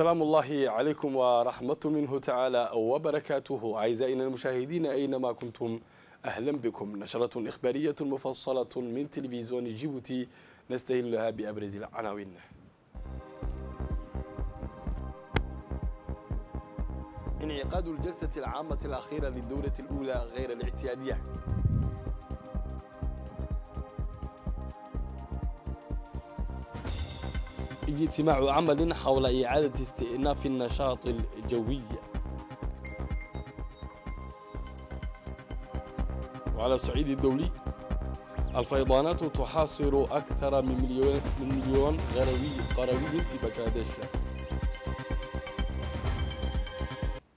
سلام الله عليكم ورحمة منه تعالى وبركاته أعزائنا المشاهدين أينما كنتم أهلا بكم نشرة إخبارية مفصلة من تلفزيون جيبوتي نستهلها بأبرز العناوين انعقاد الجلسة العامة الأخيرة للدورة الأولى غير الاعتيادية اجتماع عمل حول إعادة استئناف النشاط الجوي وعلى الصعيد الدولي الفيضانات تحاصر أكثر من مليون من مليون غروي قروي في بنغلاديش.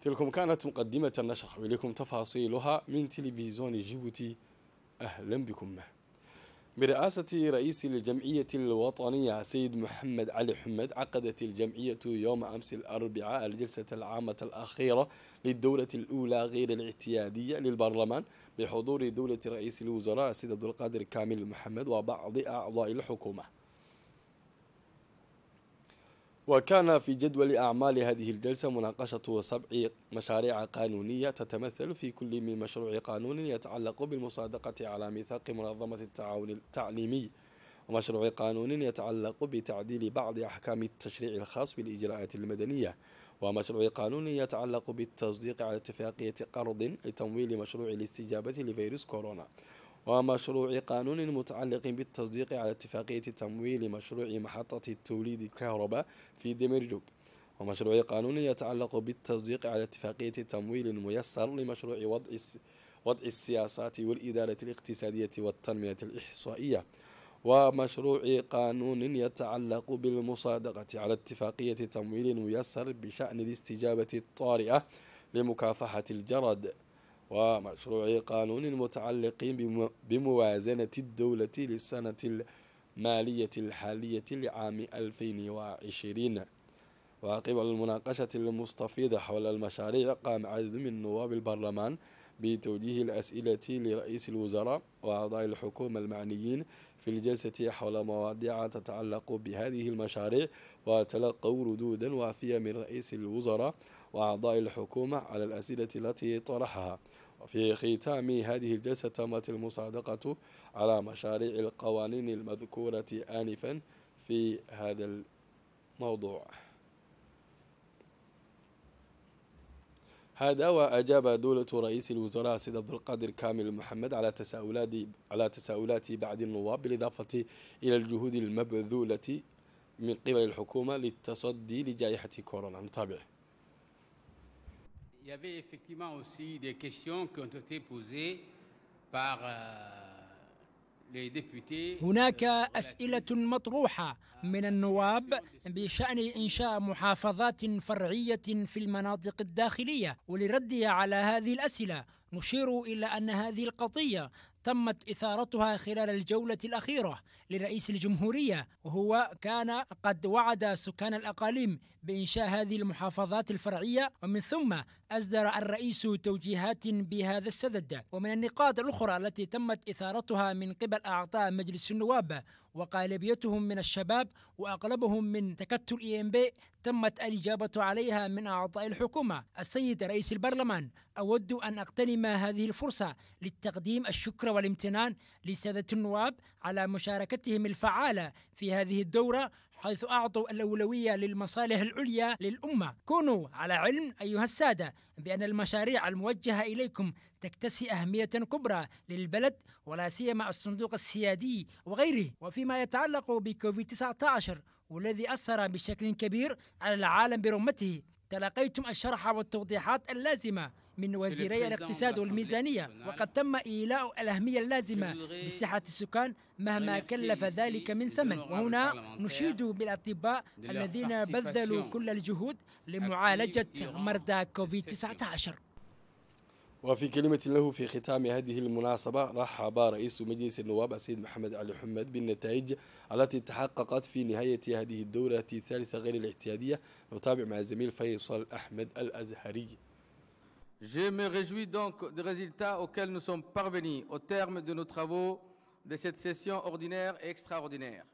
تلكم كانت مقدمة النشر وإليكم تفاصيلها من تلفزيون جيبوتي أهلا بكم برئاسة رئيس الجمعية الوطنية سيد محمد علي حمد عقدت الجمعية يوم أمس الأربعاء الجلسة العامة الأخيرة للدولة الأولى غير الاعتيادية للبرلمان بحضور دولة رئيس الوزراء سيد عبد القادر كامل محمد وبعض أعضاء الحكومة وكان في جدول أعمال هذه الجلسة مناقشة سبع مشاريع قانونية تتمثل في كل من مشروع قانون يتعلق بالمصادقة على ميثاق منظمة التعاون التعليمي ومشروع قانون يتعلق بتعديل بعض أحكام التشريع الخاص بالإجراءات المدنية ومشروع قانون يتعلق بالتصديق على اتفاقية قرض لتمويل مشروع الاستجابة لفيروس كورونا ومشروع قانون متعلق بالتصديق على اتفاقية تمويل مشروع محطة توليد الكهرباء في دمرجوك ومشروع قانون يتعلق بالتصديق على اتفاقية تمويل ميسر لمشروع وضع وضع السياسات والإدارة الاقتصادية والتنمية الإحصائية ومشروع قانون يتعلق بالمصادقة على اتفاقية تمويل ميسر بشأن الاستجابة الطارئة لمكافحة الجرد ومشروع قانون متعلق بموازنة الدولة للسنة المالية الحالية لعام 2020 وعقب المناقشة المستفيضة حول المشاريع قام عدد من نواب البرلمان بتوجيه الأسئلة لرئيس الوزراء وأعضاء الحكومة المعنيين في الجلسة حول مواضيع تتعلق بهذه المشاريع وتلقوا ردودا وافية من رئيس الوزراء وأعضاء الحكومة على الأسئلة التي طرحها وفي ختام هذه الجلسة تمت المصادقة على مشاريع القوانين المذكورة آنفا في هذا الموضوع هذا وأجاب دولة رئيس الوزراء سيد عبد القادر كامل محمد على تساؤلات على تساؤلات بعض النواب بالإضافة إلى الجهود المبذولة من قبل الحكومة للتصدي لجائحة كورونا نتابع Il y avait effectivement aussi des questions qui ont été posées par euh, هناك euh, أسئلة مطروحة euh, من النواب بشأن إنشاء محافظات فرعية في المناطق الداخلية ولردها على هذه الأسئلة نشير إلى أن هذه القضية تمت إثارتها خلال الجولة الأخيرة لرئيس الجمهورية وهو كان قد وعد سكان الأقاليم بإنشاء هذه المحافظات الفرعية ومن ثم أصدر الرئيس توجيهات بهذا السدد ومن النقاط الأخرى التي تمت إثارتها من قبل أعضاء مجلس النواب وغالبيتهم من الشباب وأغلبهم من تكتل إي إم بي تمت الإجابة عليها من أعضاء الحكومة السيد رئيس البرلمان أود أن أغتنم هذه الفرصة للتقديم الشكر والامتنان لسادة النواب على مشاركتهم الفعالة في هذه الدورة حيث أعطوا الأولوية للمصالح العليا للأمة كونوا على علم أيها السادة بأن المشاريع الموجهة إليكم تكتسي أهمية كبرى للبلد ولا سيما الصندوق السيادي وغيره وفيما يتعلق بكوفيد 19 والذي أثر بشكل كبير على العالم برمته تلقيتم الشرح والتوضيحات اللازمة من وزيري الاقتصاد والميزانية وقد تم إيلاء الأهمية اللازمة لصحة السكان مهما كلف ذلك من ثمن وهنا نشيد بالأطباء الذين بذلوا كل الجهود لمعالجة مرضى كوفيد-19 وفي كلمة له في ختام هذه المناسبة رحب رئيس مجلس النواب السيد محمد علي حمد بالنتائج التي تحققت في نهاية هذه الدورة الثالثة غير الاعتيادية نتابع مع الزميل فيصل أحمد الأزهري Je me réjouis donc des résultats auxquels nous sommes parvenus au terme de nos travaux de cette session ordinaire et extraordinaire.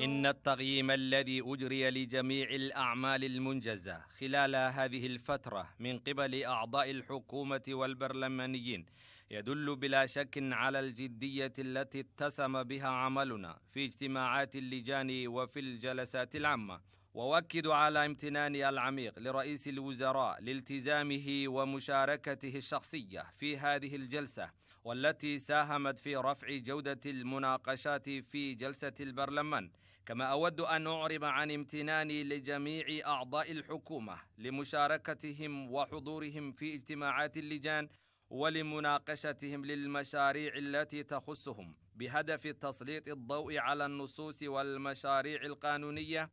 إن التقييم الذي أجري لجميع الأعمال المنجزة خلال هذه الفترة من قبل أعضاء الحكومة والبرلمانيين يدل بلا شك على الجدية التي اتسم بها عملنا في اجتماعات اللجان وفي الجلسات العامة واؤكد على امتناني العميق لرئيس الوزراء لالتزامه ومشاركته الشخصيه في هذه الجلسه والتي ساهمت في رفع جوده المناقشات في جلسه البرلمان كما اود ان اعرب عن امتناني لجميع اعضاء الحكومه لمشاركتهم وحضورهم في اجتماعات اللجان ولمناقشتهم للمشاريع التي تخصهم بهدف تسليط الضوء على النصوص والمشاريع القانونيه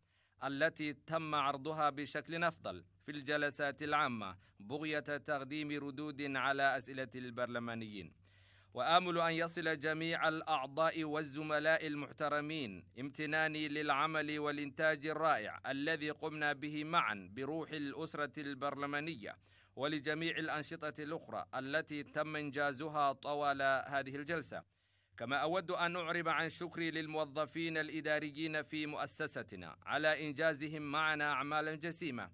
التي تم عرضها بشكل أفضل في الجلسات العامة بغية تقديم ردود على أسئلة البرلمانيين وآمل أن يصل جميع الأعضاء والزملاء المحترمين امتناني للعمل والإنتاج الرائع الذي قمنا به معا بروح الأسرة البرلمانية ولجميع الأنشطة الأخرى التي تم إنجازها طوال هذه الجلسة كما أود أن أعرب عن شكري للموظفين الإداريين في مؤسستنا على إنجازهم معنا أعمالا جسيمة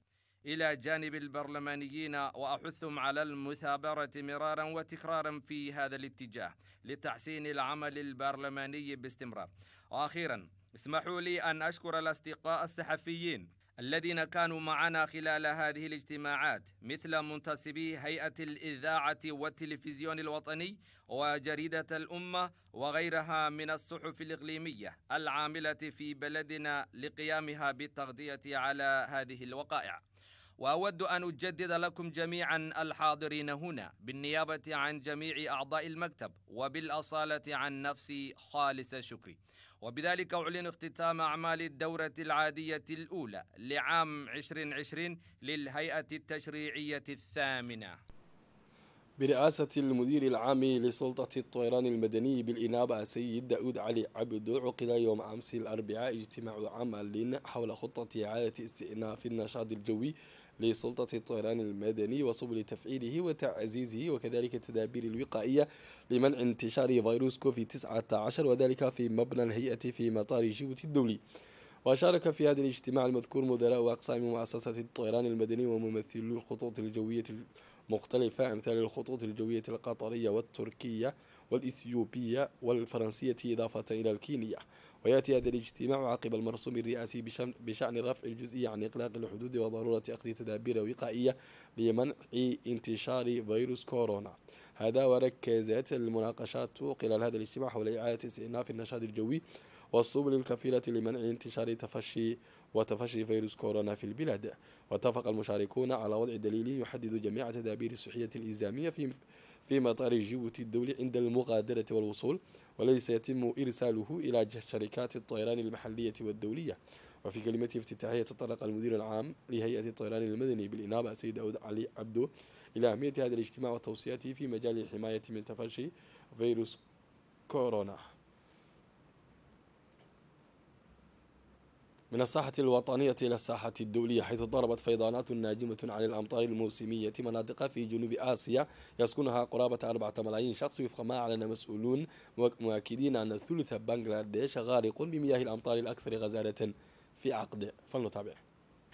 إلى جانب البرلمانيين وأحثهم على المثابرة مرارا وتكرارا في هذا الاتجاه لتحسين العمل البرلماني باستمرار وأخيرا اسمحوا لي أن أشكر الأصدقاء الصحفيين الذين كانوا معنا خلال هذه الاجتماعات مثل منتسبي هيئة الإذاعة والتلفزيون الوطني وجريدة الأمة وغيرها من الصحف الإقليمية العاملة في بلدنا لقيامها بالتغطية على هذه الوقائع واود ان اجدد لكم جميعا الحاضرين هنا بالنيابه عن جميع اعضاء المكتب وبالاصاله عن نفسي خالص شكري وبذلك اعلن اختتام اعمال الدوره العاديه الاولى لعام 2020 للهيئه التشريعيه الثامنه برئاسة المدير العام لسلطة الطيران المدني بالإنابة السيد داود علي عبدو عقد يوم أمس الأربعاء اجتماع عمل حول خطة إعادة استئناف النشاط الجوي لسلطة الطيران المدني وسبل تفعيله وتعزيزه وكذلك التدابير الوقائية لمنع انتشار فيروس كوفيد 19 وذلك في مبنى الهيئة في مطار جيبوتي الدولي وشارك في هذا الاجتماع المذكور مدراء وأقسام مؤسسة الطيران المدني وممثلو الخطوط الجوية المختلفة أمثال الخطوط الجوية القطرية والتركية والإثيوبية والفرنسية إضافة إلى الكينية ويأتي هذا الاجتماع عقب المرسوم الرئاسي بشأن رفع الجزئية عن إغلاق الحدود وضرورة أخذ تدابير وقائية لمنع انتشار فيروس كورونا هذا وركزت المناقشات خلال هذا الاجتماع حول إعادة استئناف النشاط الجوي والسبل الكفيلة لمنع انتشار تفشي وتفشي فيروس كورونا في البلاد واتفق المشاركون على وضع دليل يحدد جميع تدابير الصحية الإلزامية في في مطار جيبوتي الدولي عند المغادرة والوصول وليس يتم إرساله إلى شركات الطيران المحلية والدولية وفي كلمة افتتاحية تطرق المدير العام لهيئة الطيران المدني بالإنابة سيد أود علي عبدو إلى أهمية هذا الاجتماع وتوصياته في مجال الحماية من تفشي فيروس كورونا من الساحة الوطنية إلى الساحة الدولية حيث ضربت فيضانات ناجمة عن الأمطار الموسمية مناطق في جنوب آسيا يسكنها قرابة 4 ملايين شخص وفق ما أعلن مسؤولون مؤكدين أن ثلث بنغلاديش غارق بمياه الأمطار الأكثر غزالة في عقد فلنتابع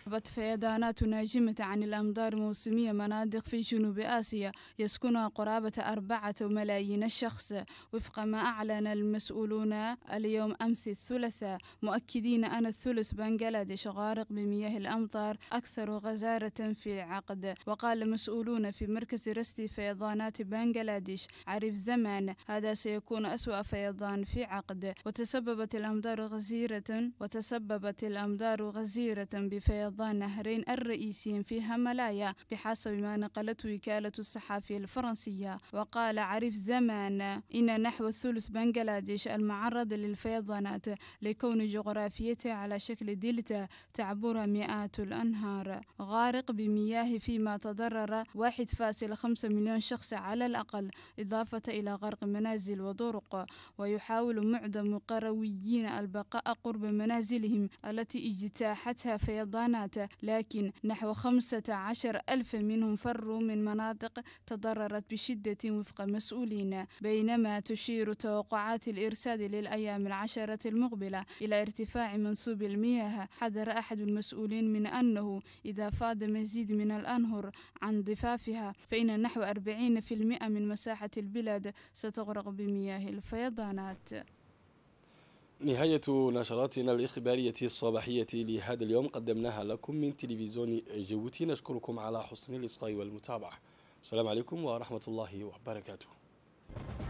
كتبت فيضانات ناجمة عن الأمطار موسمية مناطق في جنوب آسيا يسكنها قرابة أربعة ملايين شخص وفق ما أعلن المسؤولون اليوم أمس الثلاثاء مؤكدين أن الثلث بنغلاديش غارق بمياه الأمطار أكثر غزارة في العقد وقال مسؤولون في مركز رصد فيضانات بنغلاديش عرف زمان هذا سيكون أسوأ فيضان في عقد وتسببت الأمطار غزيرة وتسببت الأمطار غزيرة بفيضان تتخطى نهرين الرئيسيين في هملايا بحسب ما نقلت وكالة الصحافة الفرنسية وقال عريف زمان إن نحو ثلث بنغلاديش المعرض للفيضانات لكون جغرافيته على شكل دلتا تعبر مئات الأنهار غارق بمياه فيما تضرر 1.5 مليون شخص على الأقل إضافة إلى غرق منازل وطرق ويحاول معظم قرويين البقاء قرب منازلهم التي اجتاحتها فيضانات مات لكن نحو 15 ألف منهم فروا من مناطق تضررت بشدة وفق مسؤولين بينما تشير توقعات الإرسال للأيام العشرة المقبلة إلى ارتفاع منسوب المياه حذر أحد المسؤولين من أنه إذا فاض مزيد من الأنهر عن ضفافها فإن نحو 40% من مساحة البلاد ستغرق بمياه الفيضانات نهاية نشراتنا الإخبارية الصباحية لهذا اليوم قدمناها لكم من تلفزيون جوتي نشكركم على حسن الإصغاء والمتابعة السلام عليكم ورحمة الله وبركاته